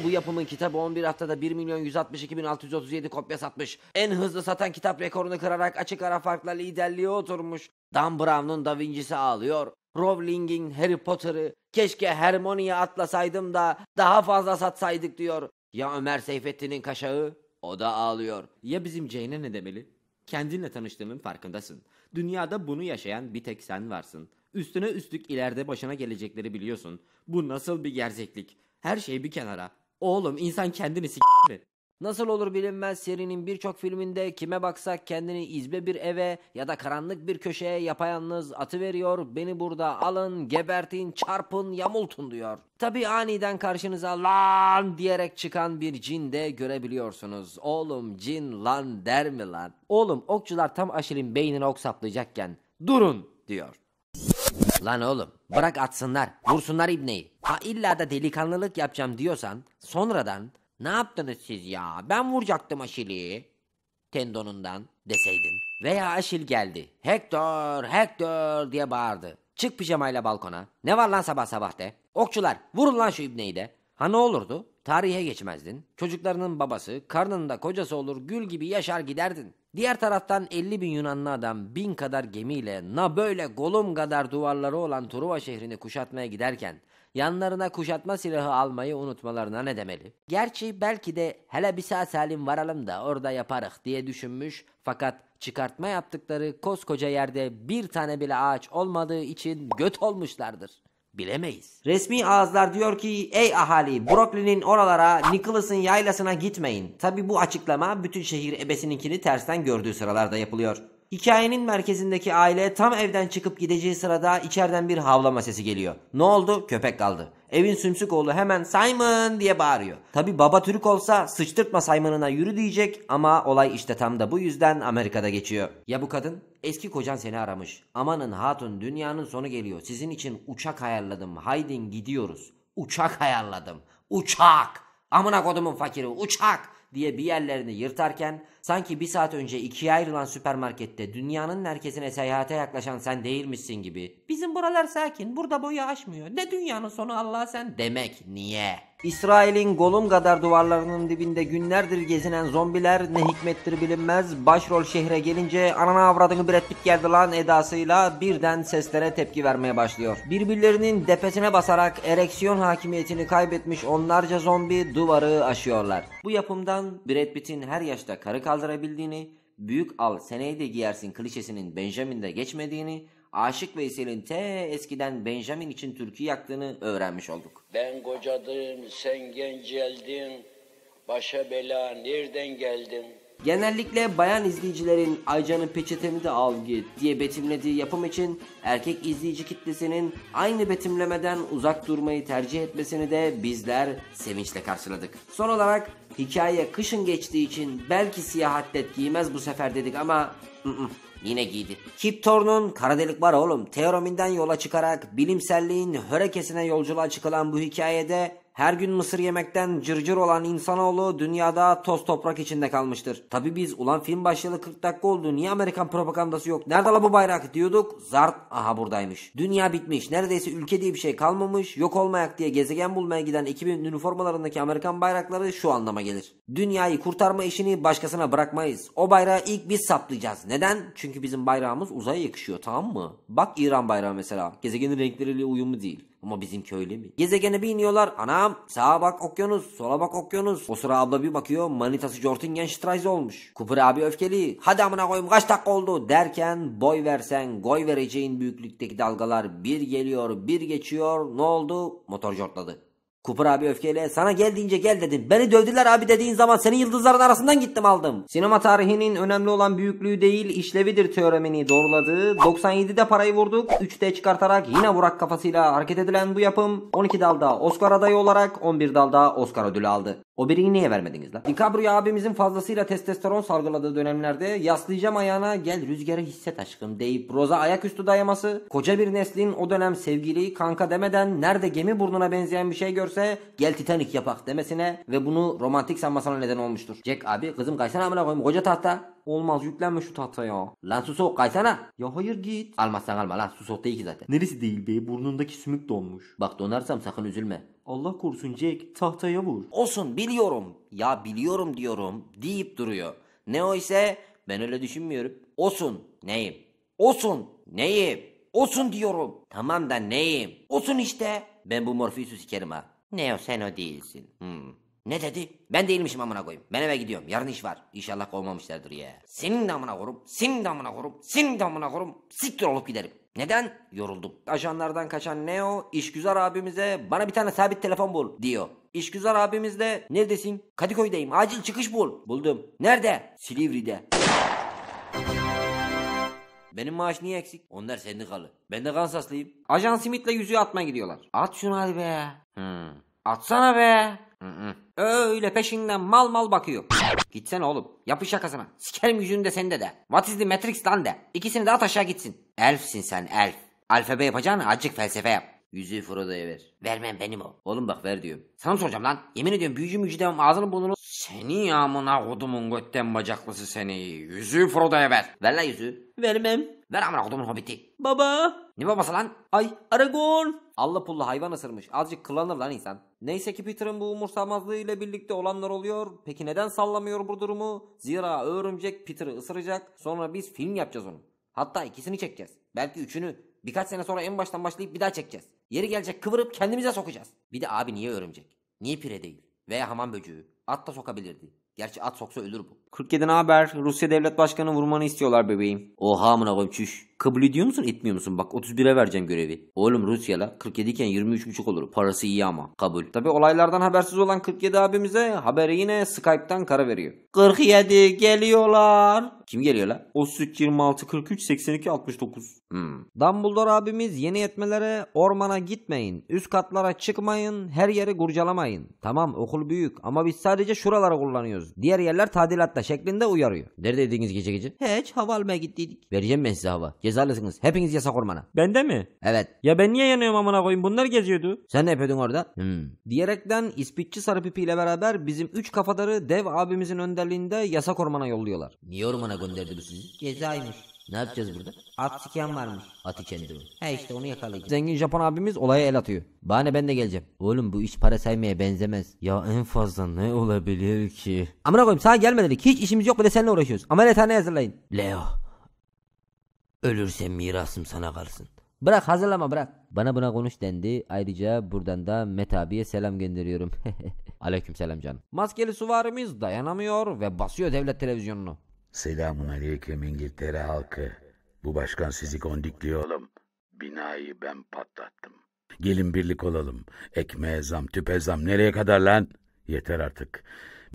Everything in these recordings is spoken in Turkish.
de bu yapımın kitabı 11 haftada 1 milyon 162 bin 637 kopya satmış. En hızlı satan kitap rekorunu kırarak açık ara farkla liderliğe oturmuş. Dan Brown'un Da Vinci'si ağlıyor. Rowling'in Harry Potter'ı keşke Hermione'ye atlasaydım da daha fazla satsaydık diyor. Ya Ömer Seyfettin'in kaşağı? O da ağlıyor. Ya bizim Jane'e ne demeli? Kendinle tanıştığının farkındasın. Dünyada bunu yaşayan bir tek sen varsın. Üstüne üstlük ileride başına gelecekleri biliyorsun. Bu nasıl bir gerçeklik? Her şey bir kenara. Oğlum insan kendini s*** mi? Nasıl olur bilinmez serinin birçok filminde kime baksak kendini izbe bir eve ya da karanlık bir köşeye yapayalnız atı veriyor. Beni burada alın, gebertin, çarpın, yamultun diyor. Tabi aniden karşınıza lan diyerek çıkan bir cin de görebiliyorsunuz. Oğlum cin lan der mi lan? Oğlum okçular tam Aşil'in beynine ok saplayacakken durun diyor. Lan oğlum bırak atsınlar vursunlar ibneyi Ha illa da delikanlılık yapacağım diyorsan sonradan ne yaptınız siz ya ben vuracaktım Aşil'i tendonundan deseydin. Veya Aşil geldi. Hector, Hector diye bağırdı. Çık pijamayla balkona. Ne var lan sabah sabah de. Okçular vurun lan şu ibneyi de. Ha ne olurdu? Tarihe geçmezdin. Çocuklarının babası, karnında kocası olur, gül gibi yaşar giderdin. Diğer taraftan 50 bin Yunanlı adam bin kadar gemiyle na böyle golum kadar duvarları olan Truva şehrini kuşatmaya giderken yanlarına kuşatma silahı almayı unutmalarına ne demeli? Gerçi belki de hele bir sağ salim varalım da orada yaparık diye düşünmüş fakat çıkartma yaptıkları koskoca yerde bir tane bile ağaç olmadığı için göt olmuşlardır bilemeyiz. Resmi ağızlar diyor ki ey ahali Brooklyn'in oralara Nicholas'ın yaylasına gitmeyin. Tabi bu açıklama bütün şehir ebesininkini tersten gördüğü sıralarda yapılıyor. Hikayenin merkezindeki aile tam evden çıkıp gideceği sırada içeriden bir havlama sesi geliyor. Ne oldu? Köpek kaldı. Evin sümsük oğlu hemen Simon diye bağırıyor. Tabi baba Türk olsa sıçtırtma Simon'ına yürü diyecek ama olay işte tam da bu yüzden Amerika'da geçiyor. Ya bu kadın? Eski kocan seni aramış. Amanın hatun dünyanın sonu geliyor. Sizin için uçak ayarladım. Haydin gidiyoruz. Uçak ayarladım. Uçak. Amına kodumun fakiri uçak diye bir yerlerini yırtarken sanki bir saat önce ikiye ayrılan süpermarkette dünyanın merkezine seyahate yaklaşan sen değilmişsin gibi. Bizim buralar sakin burada boyu aşmıyor ne dünyanın sonu Allah sen demek niye? İsrail'in golum kadar duvarlarının dibinde günlerdir gezinen zombiler ne hikmettir bilinmez başrol şehre gelince anana avradını Brad Pitt geldi lan edasıyla birden seslere tepki vermeye başlıyor. Birbirlerinin depesine basarak ereksiyon hakimiyetini kaybetmiş onlarca zombi duvarı aşıyorlar. Bu yapımdan Brad Pitt'in her yaşta karı kaldırabildiğini, büyük al seneyi de giyersin klişesinin Benjamin'de geçmediğini Aşık Veysel'in te eskiden Benjamin için türkü yaktığını öğrenmiş olduk. Ben kocadım, sen genceldin, başa bela nereden geldin? Genellikle bayan izleyicilerin Aycan'ın peçeteni de al git diye betimlediği yapım için erkek izleyici kitlesinin aynı betimlemeden uzak durmayı tercih etmesini de bizler sevinçle karşıladık. Son olarak hikaye kışın geçtiği için belki siyah atlet giymez bu sefer dedik ama ı ı-ı. -ı yine giydi. Kip Thorne'un kara delik var oğlum teoreminden yola çıkarak bilimselliğin hörekesine yolculuğa çıkılan bu hikayede her gün mısır yemekten cırcır olan insanoğlu dünyada toz toprak içinde kalmıştır. Tabi biz ulan film başlığı 40 dakika oldu niye Amerikan propagandası yok nerede la bu bayrak diyorduk zart aha buradaymış. Dünya bitmiş neredeyse ülke diye bir şey kalmamış yok olmayak diye gezegen bulmaya giden ekibin üniformalarındaki Amerikan bayrakları şu anlama gelir. Dünyayı kurtarma işini başkasına bırakmayız. O bayrağı ilk biz saplayacağız. Neden? Çünkü bizim bayrağımız uzaya yakışıyor tamam mı? Bak İran bayrağı mesela. Gezegenin renkleriyle uyumlu değil. Ama bizimki öyle mi? Gezegene bir iniyorlar. Anam sağa bak okyanus, sola bak okyanus. O sıra abla bir bakıyor manitası Jortingen Strize olmuş. Kupır abi öfkeli. Hadi amına koyayım kaç dakika oldu derken boy versen goy vereceğin büyüklükteki dalgalar bir geliyor bir geçiyor. Ne oldu? Motor jortladı. Kupur abi öfkeyle sana gel deyince gel dedim. Beni dövdüler abi dediğin zaman senin yıldızların arasından gittim aldım. Sinema tarihinin önemli olan büyüklüğü değil işlevidir teoremini doğruladı. 97'de parayı vurduk. 3'te çıkartarak yine Burak kafasıyla hareket edilen bu yapım 12 dalda Oscar adayı olarak 11 dalda Oscar ödülü aldı. O birini niye vermediniz la? DiCaprio abimizin fazlasıyla testosteron salgıladığı dönemlerde yaslayacağım ayağına gel rüzgarı hisset aşkım deyip Roza ayaküstü dayaması, koca bir neslin o dönem sevgili kanka demeden nerede gemi burnuna benzeyen bir şey görse gerekirse gel Titanic yapak demesine ve bunu romantik sanmasına neden olmuştur. Jack abi kızım kaysana amına koyayım koca tahta. Olmaz yüklenme şu tahta ya. Lan susok kaysana. Ya hayır git. Almazsan alma lan susok değil ki zaten. Neresi değil be burnundaki sümük donmuş. Bak donarsam sakın üzülme. Allah korusun Jack tahtaya vur. Olsun biliyorum. Ya biliyorum diyorum deyip duruyor. Ne o ise ben öyle düşünmüyorum. Olsun neyim? Olsun neyim? Olsun diyorum. Tamam da neyim? Olsun işte. Ben bu Morpheus'u sikerim ha. Neo sen o değilsin. Hmm. Ne dedi? Ben değilmişim amına koyayım. Ben eve gidiyorum. Yarın iş var. İnşallah kovmamışlardır ya. Senin de amına korum. Senin de amına korum. Senin de amına korum. Siktir olup giderim. Neden? Yoruldum. Ajanlardan kaçan Neo, işgüzar abimize bana bir tane sabit telefon bul diyor. İşgüzar abimiz de neredesin? Kadıköy'deyim. Acil çıkış bul. Buldum. Nerede? Silivri'de. Benim maaş niye eksik? Onlar sendikalı. Ben de Kansaslıyım. Ajan Smith'le yüzüğü atmaya gidiyorlar. At şunu hadi be. Hmm. Atsana be. Öyle peşinden mal mal bakıyor. Gitsene oğlum. Yapış şakasına. Sikerim yüzünü de sende de. What is the matrix lan de. İkisini de at aşağı gitsin. Elfsin sen elf. Alfabe yapacağına acık felsefe yap. Yüzüğü Frodo'ya ver. Vermem benim o. Oğlum bak ver diyorum. Sana soracağım lan? Yemin ediyorum büyücü mücü demem ağzını burnunu seni amına kudumun götten bacaklısı seni. yüzü Frodo'ya ver. Ver la yüzü Vermem. Ver amına kudumun hobiti. Baba. Ne babası lan? Ay Aragorn. Allah pullu hayvan ısırmış. Azıcık kılanır lan insan. Neyse ki Peter'ın bu umursamazlığı ile birlikte olanlar oluyor. Peki neden sallamıyor bu durumu? Zira örümcek Peter'ı ısıracak. Sonra biz film yapacağız onu. Hatta ikisini çekeceğiz. Belki üçünü. Birkaç sene sonra en baştan başlayıp bir daha çekeceğiz. Yeri gelecek kıvırıp kendimize sokacağız. Bir de abi niye örümcek? Niye pire değil? Veya hamam böceği. At da sokabilirdi. Gerçi at soksa ölür bu. 47 haber? Rusya devlet başkanı vurmanı istiyorlar bebeğim. Oha amına koyayım çüş. Kabul ediyor musun etmiyor musun? Bak 31'e vereceğim görevi. Oğlum Rusya'la 47 iken 23.5 olur. Parası iyi ama. Kabul. Tabi olaylardan habersiz olan 47 abimize haberi yine Skype'tan kara veriyor. 47 geliyorlar. Kim geliyor la? 33, 26, 43, 82, 69. Hmm. Dumbledore abimiz yeni yetmelere ormana gitmeyin. Üst katlara çıkmayın. Her yeri kurcalamayın. Tamam okul büyük ama biz sadece şuralara kullanıyoruz. Diğer yerler tadilatta şeklinde uyarıyor. Nerede Neredeydiniz gece gece? Hiç hava almaya gittiydik. Vereceğim ben size hava. Cezalısınız. Hepiniz yasak ormana. Bende mi? Evet. Ya ben niye yanıyorum amına koyayım? Bunlar geziyordu. Sen ne yapıyordun orada? Hmm. Diyerekten ispitçi sarı pipiyle beraber bizim üç kafadarı dev abimizin önderliğinde yasak ormana yolluyorlar. Niye ormana gönderdi bu sizi? Cezaymış. Ne yapacağız burada? At siken varmış. Atı kendimi. He işte onu yakalayacağız. Zengin Japon abimiz olaya el atıyor. Bahane ben de geleceğim. Oğlum bu iş para saymaya benzemez. Ya en fazla ne olabilir ki? Amına koyayım sağa gelme dedik. Hiç işimiz yok bir de seninle uğraşıyoruz. Ameliyathaneye hazırlayın. Leo Ölürsem mirasım sana kalsın. Bırak hazırlama bırak. Bana buna konuş dendi. Ayrıca buradan da Met abiye selam gönderiyorum. Aleyküm selam canım. Maskeli suvarımız dayanamıyor ve basıyor devlet televizyonunu. Selamun aleyküm İngiltere halkı. Bu başkan sizi gondikliyor oğlum. Binayı ben patlattım. Gelin birlik olalım. Ekmeğe zam, tüpe zam. Nereye kadar lan? Yeter artık.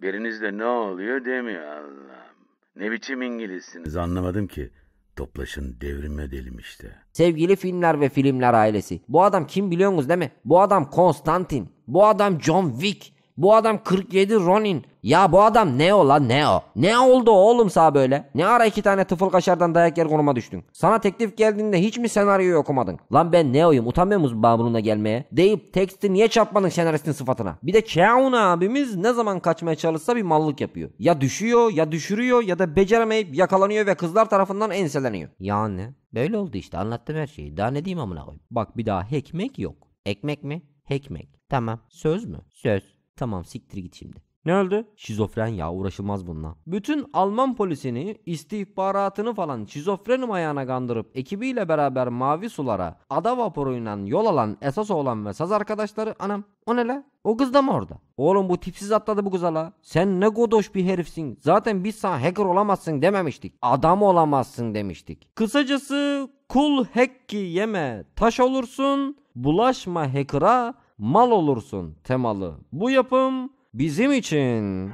Biriniz de ne oluyor demiyor Allah'ım. Ne biçim İngilizsiniz anlamadım ki. Toplaşın devrime delim işte. Sevgili filmler ve filmler ailesi. Bu adam kim biliyorsunuz değil mi? Bu adam Konstantin. Bu adam John Wick. Bu adam 47 Ronin. Ya bu adam ne o lan ne o? Ne oldu oğlum sağ böyle? Ne ara iki tane tıfıl kaşardan dayak yer konuma düştün? Sana teklif geldiğinde hiç mi senaryoyu okumadın? Lan ben ne oyum utanmıyor musun babununa gelmeye? Deyip teksti niye çarpmadın senaristin sıfatına? Bir de Kaun abimiz ne zaman kaçmaya çalışsa bir mallık yapıyor. Ya düşüyor ya düşürüyor ya da beceremeyip yakalanıyor ve kızlar tarafından enseleniyor. Yani böyle oldu işte anlattım her şeyi. Daha ne diyeyim amına koyayım? Bak bir daha hekmek yok. Ekmek mi? Hekmek. Tamam. Söz mü? Söz. Tamam siktir git şimdi. Ne oldu? Şizofren ya uğraşılmaz bununla. Bütün Alman polisini, istihbaratını falan şizofrenim ayağına kandırıp ekibiyle beraber mavi sulara ada vapuruyla yol alan esas olan ve saz arkadaşları anam o ne la? O kız da mı orada? Oğlum bu tipsiz atladı bu kıza la. Sen ne godoş bir herifsin. Zaten biz sana hacker olamazsın dememiştik. Adam olamazsın demiştik. Kısacası kul hack'i yeme taş olursun. Bulaşma hacker'a mal olursun temalı. Bu yapım bizim için.